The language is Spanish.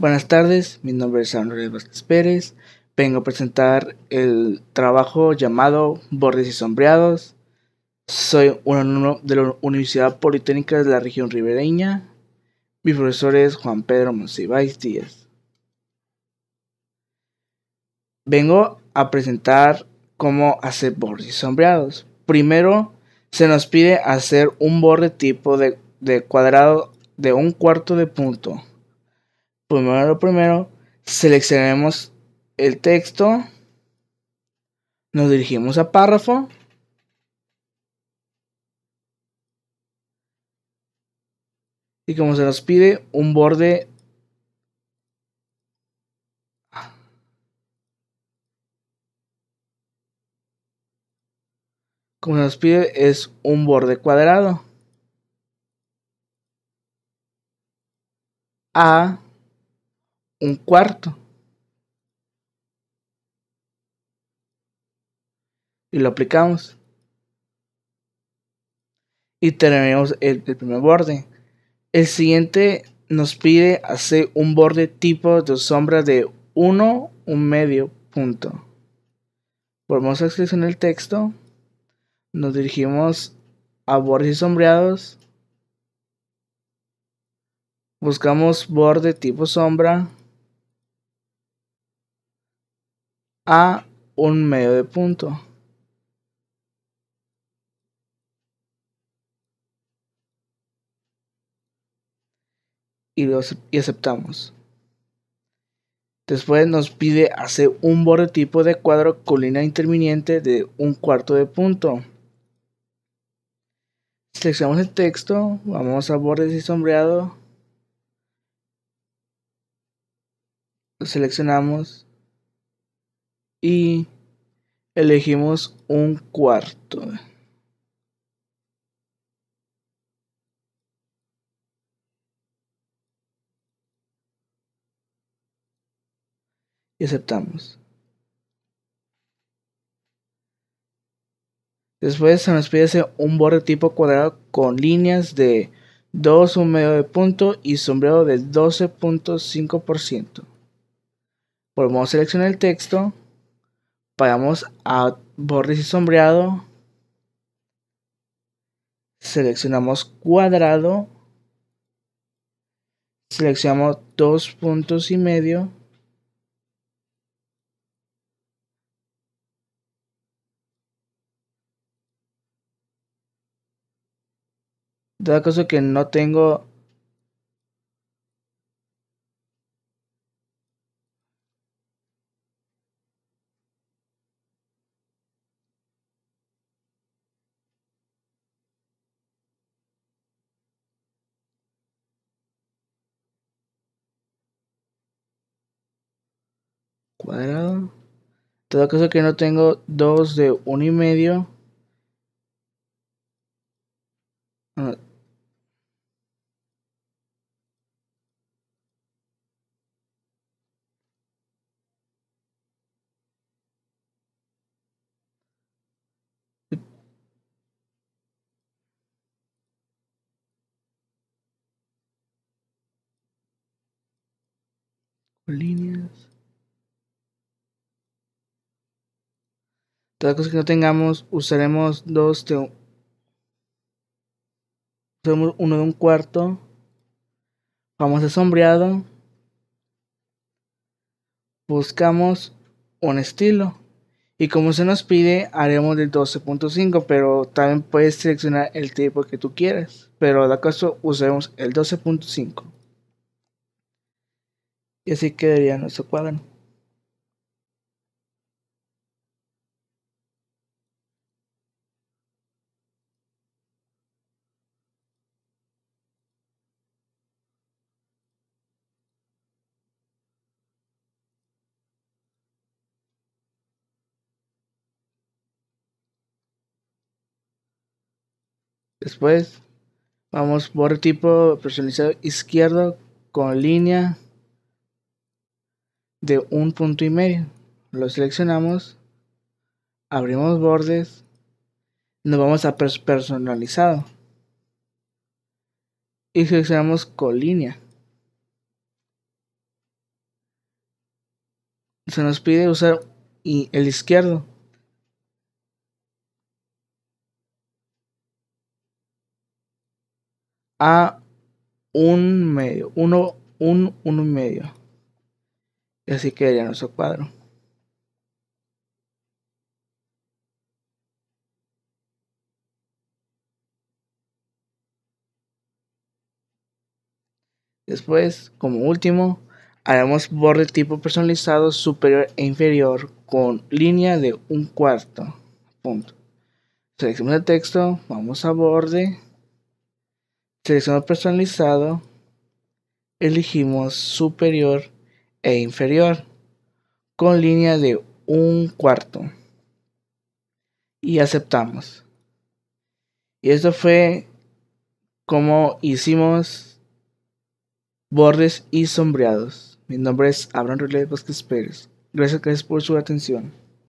Buenas tardes, mi nombre es Andrés Vázquez Pérez. Vengo a presentar el trabajo llamado Bordes y Sombreados. Soy un alumno de la Universidad Politécnica de la región ribereña. Mi profesor es Juan Pedro Monsiváis Díaz. Vengo a presentar cómo hacer bordes y sombreados. Primero, se nos pide hacer un borde tipo de cuadrado de un cuarto de punto primero pues, lo primero, seleccionemos el texto, nos dirigimos a párrafo, y como se nos pide un borde como se nos pide es un borde cuadrado a un cuarto. Y lo aplicamos. Y tenemos el, primer borde. El siguiente nos pide hacer un borde tipo de sombra de 1, un medio punto. Volvemos a en el texto. Nos dirigimos a bordes sombreados. Buscamos borde tipo sombra. a un medio de punto. Y, lo, y aceptamos. Después nos pide hacer un borde tipo de cuadro con línea interminiente de un cuarto de punto. Seleccionamos el texto, vamos a bordes y sombreado. Lo seleccionamos y elegimos un cuarto. Y aceptamos. Después se nos pide un borde tipo cuadrado con líneas de 2, un medio de punto y sombreado de 12.5%. Volvemos a seleccionar el texto Pagamos a bordes y sombreado. Seleccionamos cuadrado. Seleccionamos dos puntos y medio. Toda cosa que no tengo cuadrado. Todo caso que no tengo 2 de 1 y medio. Ah. líneas las cosa que no tengamos, usaremos dos de un... Usaremos uno de un cuarto. Vamos a sombreado. Buscamos un estilo. Y como se nos pide, haremos del 12.5, pero también puedes seleccionar el tipo que tú quieras. Pero de acaso usaremos el 12.5. Y así quedaría nuestro cuadro. Después vamos por tipo personalizado izquierdo con línea de un punto y medio. Lo seleccionamos, abrimos bordes, nos vamos a personalizado y seleccionamos con línea. Se nos pide usar el izquierdo. a un medio, uno, un, uno y medio. Y así quedaría nuestro cuadro. Después, como último, haremos borde tipo personalizado superior e inferior con línea de un cuarto punto. Seleccionamos el texto, vamos a borde, seleccionado personalizado, elegimos superior e inferior con línea de un cuarto y aceptamos. Y esto fue como hicimos bordes y sombreados. Mi nombre es Abraham Rodríguez Vázquez Pérez. Gracias, gracias por su atención.